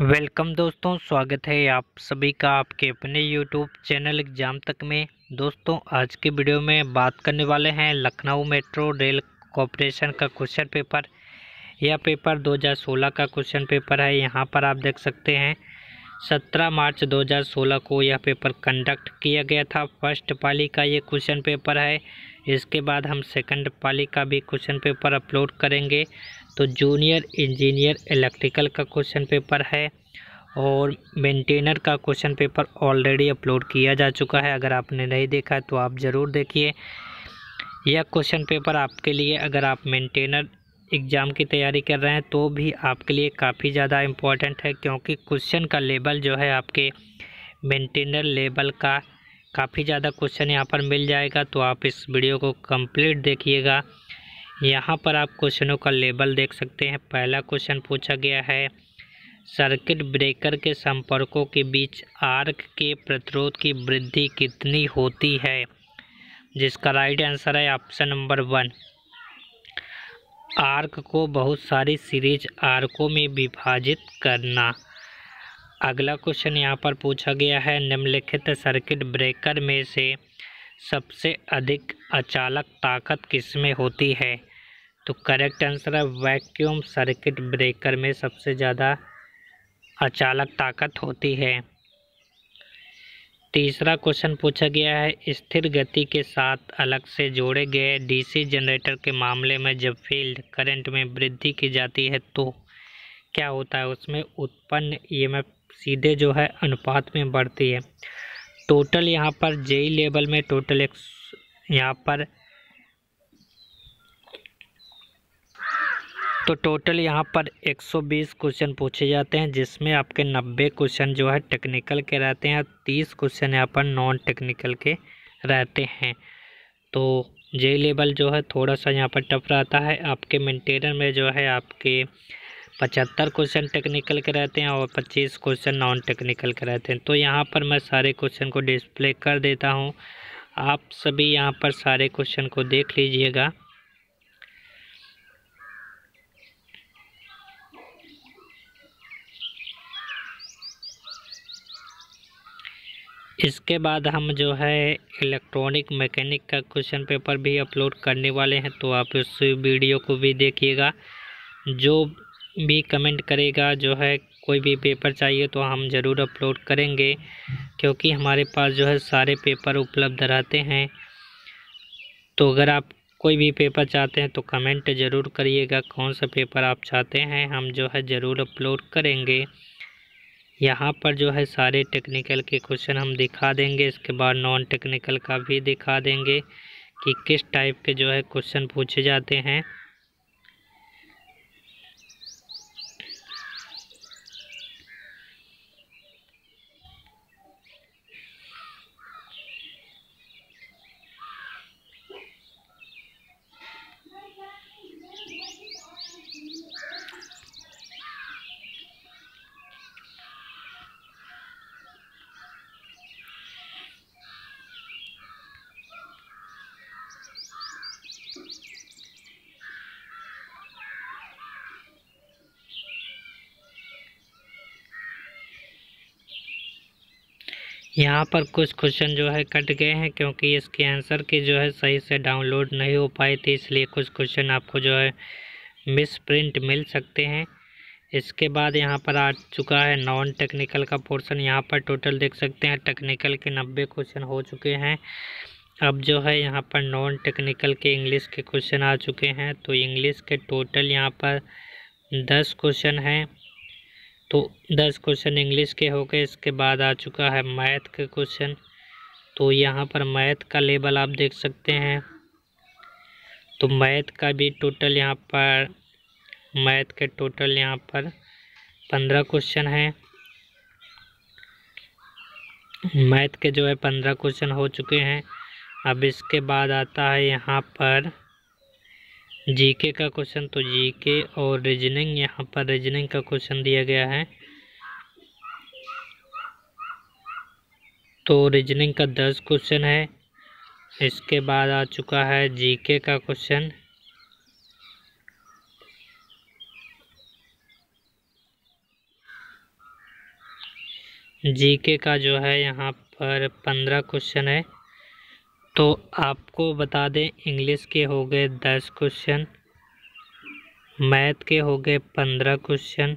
welcome दोस्तों स्वागत है आप सभी का आपके अपने यूट्यूब चैनल एग्जाम तक में दोस्तों आज के वीडियो में बात करने वाले हैं लखनऊ मेट्रो रेल कॉरपोरेशन का क्वेश्चन पेपर यह पेपर 2016 का क्वेश्चन पेपर है यहाँ पर आप देख सकते हैं सत्रह मार्च 2016 को यह पेपर कंडक्ट किया गया था फर्स्ट पाली का ये क्वेश्चन पेपर है इसके बाद हम सेकंड पाली का भी क्वेश्चन पेपर अपलोड करेंगे तो जूनियर इंजीनियर इलेक्ट्रिकल का क्वेश्चन पेपर है और मेंटेनर का क्वेश्चन पेपर ऑलरेडी अपलोड किया जा चुका है अगर आपने नहीं देखा तो आप ज़रूर देखिए यह क्वेश्चन पेपर आपके लिए अगर आप मेंटेनर एग्ज़ाम की तैयारी कर रहे हैं तो भी आपके लिए काफ़ी ज़्यादा इम्पोर्टेंट है क्योंकि क्वेश्चन का लेवल जो है आपके मेंटेनर लेवल का काफ़ी ज़्यादा क्वेश्चन यहाँ पर मिल जाएगा तो आप इस वीडियो को कंप्लीट देखिएगा यहाँ पर आप क्वेश्चनों का लेबल देख सकते हैं पहला क्वेश्चन पूछा गया है सर्किट ब्रेकर के संपर्कों के बीच आर्क के प्रतिरोध की वृद्धि कितनी होती है जिसका राइट आंसर है ऑप्शन नंबर वन आर्क को बहुत सारी सीरीज आर्कों में विभाजित करना अगला क्वेश्चन यहाँ पर पूछा गया है निम्नलिखित सर्किट ब्रेकर में से सबसे अधिक अचालक ताकत किसमें होती है तो करेक्ट आंसर है वैक्यूम सर्किट ब्रेकर में सबसे ज़्यादा अचालक ताकत होती है तीसरा क्वेश्चन पूछा गया है स्थिर गति के साथ अलग से जोड़े गए डीसी जनरेटर के मामले में जब फील्ड करंट में वृद्धि की जाती है तो क्या होता है उसमें उत्पन्न ईएमएफ सीधे जो है अनुपात में बढ़ती है टोटल यहाँ पर जेई लेवल में टोटल एक यहाँ पर तो टोटल यहाँ पर 120 क्वेश्चन पूछे जाते हैं जिसमें आपके 90 क्वेश्चन जो है टेक्निकल के रहते हैं तीस क्वेश्चन यहाँ पर नॉन टेक्निकल के रहते हैं तो जे लेवल जो है थोड़ा सा यहाँ पर टफ रहता है आपके मेंटेनर में जो है आपके पचहत्तर क्वेश्चन टेक्निकल के रहते हैं और पच्चीस क्वेश्चन नॉन टेक्निकल के रहते हैं तो यहाँ पर मैं सारे क्वेश्चन को डिस्प्ले कर देता हूँ आप सभी यहाँ पर सारे क्वेश्चन को देख लीजिएगा इसके बाद हम जो है इलेक्ट्रॉनिक मैकेनिक का क्वेश्चन पेपर भी अपलोड करने वाले हैं तो आप उस वीडियो को भी देखिएगा जो भी कमेंट करेगा जो है कोई भी पेपर चाहिए तो हम ज़रूर अपलोड करेंगे क्योंकि हमारे पास जो है सारे पेपर उपलब्ध रहते हैं तो अगर आप कोई भी पेपर चाहते हैं तो कमेंट ज़रूर करिएगा कौन सा पेपर आप चाहते हैं हम जो है ज़रूर अपलोड करेंगे यहाँ पर जो है सारे टेक्निकल के क्वेश्चन हम दिखा देंगे इसके बाद नॉन टेक्निकल का भी दिखा देंगे कि किस टाइप के जो है क्वेश्चन पूछे जाते हैं यहाँ पर कुछ क्वेश्चन जो है कट गए हैं क्योंकि इसके आंसर की जो है सही से डाउनलोड नहीं हो पाए थे इसलिए कुछ क्वेश्चन आपको जो है मिस प्रिंट मिल सकते हैं इसके बाद यहाँ पर आ चुका है नॉन टेक्निकल का पोर्शन यहाँ पर टोटल देख सकते हैं टेक्निकल के नब्बे क्वेश्चन हो चुके हैं अब जो है यहाँ पर नॉन टेक्निकल के इंग्लिश के क्वेश्चन आ चुके हैं तो इंग्लिश के टोटल यहाँ पर दस क्वेश्चन हैं तो दस क्वेश्चन इंग्लिश के हो गए इसके बाद आ चुका है मैथ के क्वेश्चन तो यहाँ पर मैथ का लेवल आप देख सकते हैं तो मैथ का भी टोटल यहाँ पर मैथ के टोटल यहाँ पर पंद्रह क्वेश्चन हैं मैथ के जो है पंद्रह क्वेश्चन हो चुके हैं अब इसके बाद आता है यहाँ पर जीके का क्वेश्चन तो जीके और रीजनिंग यहाँ पर रीजनिंग का क्वेश्चन दिया गया है तो रीजनिंग का दस क्वेश्चन है इसके बाद आ चुका है जीके का क्वेश्चन जीके का जो है यहाँ पर पंद्रह क्वेश्चन है तो आपको बता दें इंग्लिश के हो गए दस क्वेश्चन मैथ के हो गए पंद्रह क्वेश्चन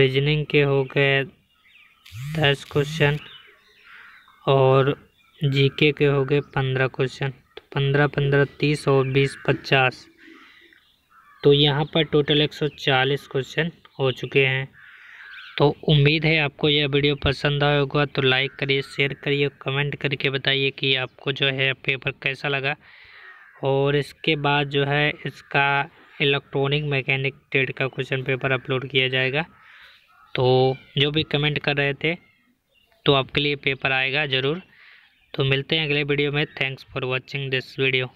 रीजनिंग के हो गए दस क्वेश्चन और जीके के हो गए पंद्रह क्वेश्चन तो पंद्रह पंद्रह तीस और बीस पचास तो यहाँ पर टोटल एक सौ चालीस क्वेश्चन हो चुके हैं तो उम्मीद है आपको यह वीडियो पसंद आया होगा तो लाइक करिए शेयर करिए कमेंट करके बताइए कि आपको जो है पेपर कैसा लगा और इसके बाद जो है इसका इलेक्ट्रॉनिक मैकेनिक ट्रेड का क्वेश्चन पेपर अपलोड किया जाएगा तो जो भी कमेंट कर रहे थे तो आपके लिए पेपर आएगा ज़रूर तो मिलते हैं अगले वीडियो में thanks for watching this video